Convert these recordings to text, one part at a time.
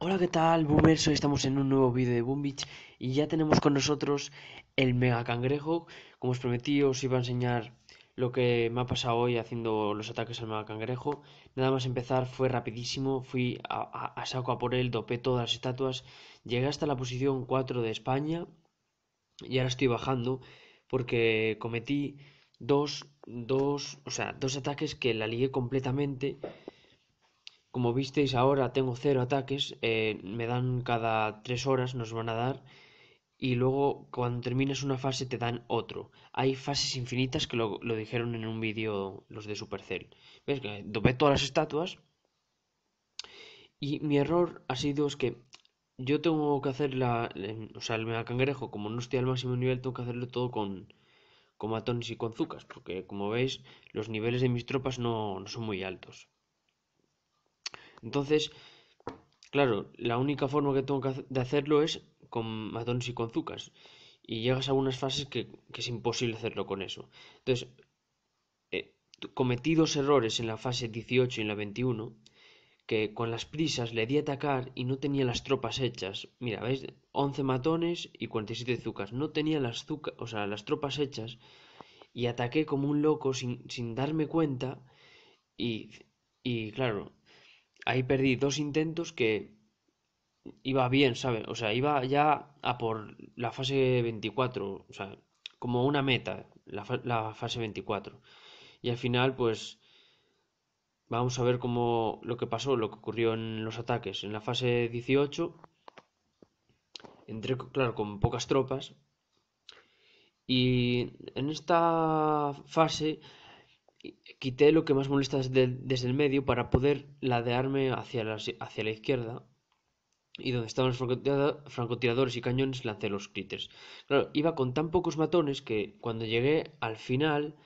Hola, ¿qué tal, boomers? Hoy estamos en un nuevo vídeo de Boom Beach y ya tenemos con nosotros el mega cangrejo. Como os prometí, os iba a enseñar lo que me ha pasado hoy haciendo los ataques al mega cangrejo. Nada más empezar, fue rapidísimo, fui a, saco a por él, dopé todas las estatuas, llegué hasta la posición 4 de España y ahora estoy bajando porque cometí dos, dos, o sea, dos ataques que la ligué completamente como visteis ahora tengo cero ataques, eh, me dan cada tres horas, nos van a dar, y luego cuando terminas una fase te dan otro. Hay fases infinitas que lo, dijeron en un vídeo los de Supercell. ¿Ves? Que todas las estatuas. Y mi error ha sido es que yo tengo que hacer la... O sea, el cangrejo, como no estoy al máximo nivel, tengo que hacerlo todo con, con matones y con zucas. Porque como veis, los niveles de mis tropas no, no son muy altos. Entonces, claro, la única forma que tengo de hacerlo es con matones y con zucas. Y llegas a unas fases que, es imposible hacerlo con eso. Entonces, eh, cometí dos errores en la fase 18 y en la 21, que con las prisas le di a atacar y no tenía las tropas hechas. Mira, ¿veis? 11 matones y 47 zucas. No tenía las, o sea, las tropas hechas y ataqué como un loco sin, sin darme cuenta y, y claro, ahí perdí dos intentos que iba bien, ¿sabes? O sea, iba ya a por la fase 24, o sea, como una meta, la, fase 24. Y al final, pues, vamos a ver cómo lo que pasó, lo que ocurrió en los ataques. En la fase 18, entré, claro, con pocas tropas. Y en esta fase quité lo que más molesta desde el medio para poder ladearme hacia la, hacia la izquierda y donde estaban los francotiradores y cañones lancé los critters. Claro, iba con tan pocos matones que cuando llegué al final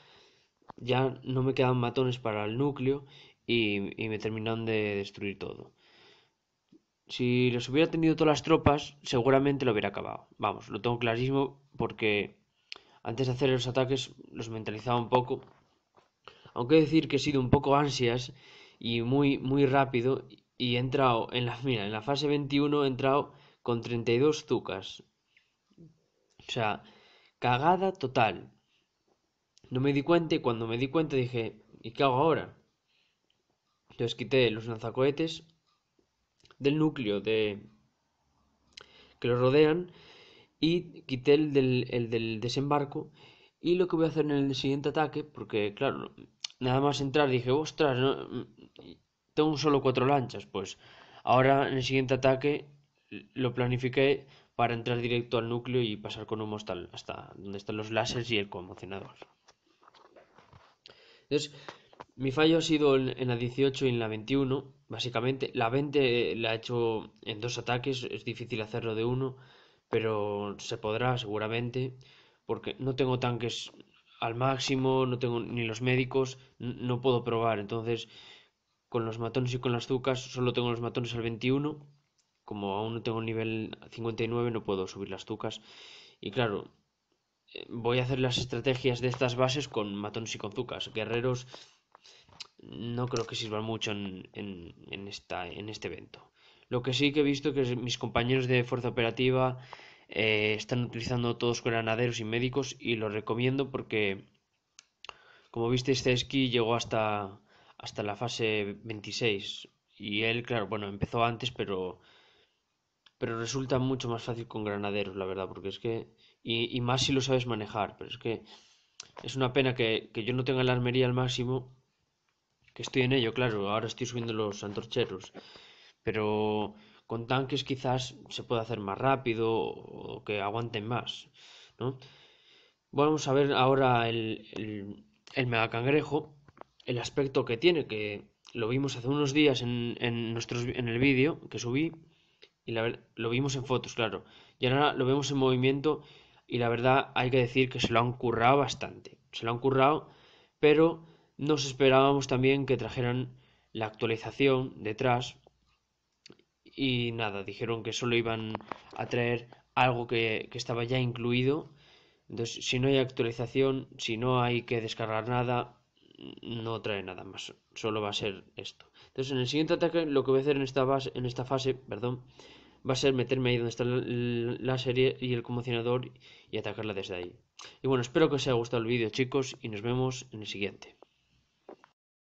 ya no me quedaban matones para el núcleo y, y me terminaron de destruir todo. Si los hubiera tenido todas las tropas, seguramente lo hubiera acabado. Vamos, lo tengo clarísimo porque antes de hacer los ataques los mentalizaba un poco aunque decir que he sido un poco ansias y muy, muy rápido y he entrado en la, mira, en la fase 21 he entrado con 32 zucas. O sea, cagada total. No me di cuenta y cuando me di cuenta dije, ¿y qué hago ahora? Entonces quité los lanzacohetes del núcleo de que los rodean y quité el del, desembarco y lo que voy a hacer en el siguiente ataque, porque claro, Nada más entrar dije, ostras, mm, tengo solo cuatro lanchas. Pues ahora en el siguiente ataque lo planifiqué para entrar directo al núcleo y pasar con humo hasta, hasta donde están los láseres y el conmocionador. Entonces, mi fallo ha sido en la 18 y en la 21, básicamente. La 20 la he hecho en dos ataques, es difícil hacerlo de uno, pero se podrá seguramente, porque no tengo tanques al máximo, no tengo ni los médicos, no puedo probar. Entonces, con los matones y con las zucas, solo tengo los matones al 21. Como aún no tengo nivel 59, no puedo subir las zucas. Y claro, eh, voy a hacer las estrategias de estas bases con matones y con zucas. Guerreros no creo que sirvan mucho en, en, esta, en este evento. Lo que sí que he visto que mis compañeros de fuerza operativa eh, están utilizando todos granaderos y médicos y lo recomiendo porque, como viste, este esquí llegó hasta, hasta la fase 26 y él, claro, bueno, empezó antes, pero, pero resulta mucho más fácil con granaderos, la verdad, porque es que, y, más si lo sabes manejar, pero es que es una pena que, que yo no tenga la armería al máximo, que estoy en ello, claro, ahora estoy subiendo los antorcheros, pero con tanques quizás se pueda hacer más rápido o que aguanten más, Vamos a ver ahora el, el, el megacangrejo, el aspecto que tiene, que lo vimos hace unos días en, nuestros, en el vídeo que subí y lo vimos en fotos, claro. Y ahora lo vemos en movimiento y la verdad hay que decir que se lo han currado bastante. Se lo han currado, pero nos esperábamos también que trajeran la actualización detrás y nada, dijeron que solo iban a traer algo que, estaba ya incluido. Entonces, si no hay actualización, si no hay que descargar nada, no trae nada más. Solo va a ser esto. Entonces, en el siguiente ataque, lo que voy a hacer en esta, en esta fase, perdón, va a ser meterme ahí donde está la, serie y el conmocionador y atacarla desde ahí. Y bueno, espero que os haya gustado el vídeo, chicos, y nos vemos en el siguiente.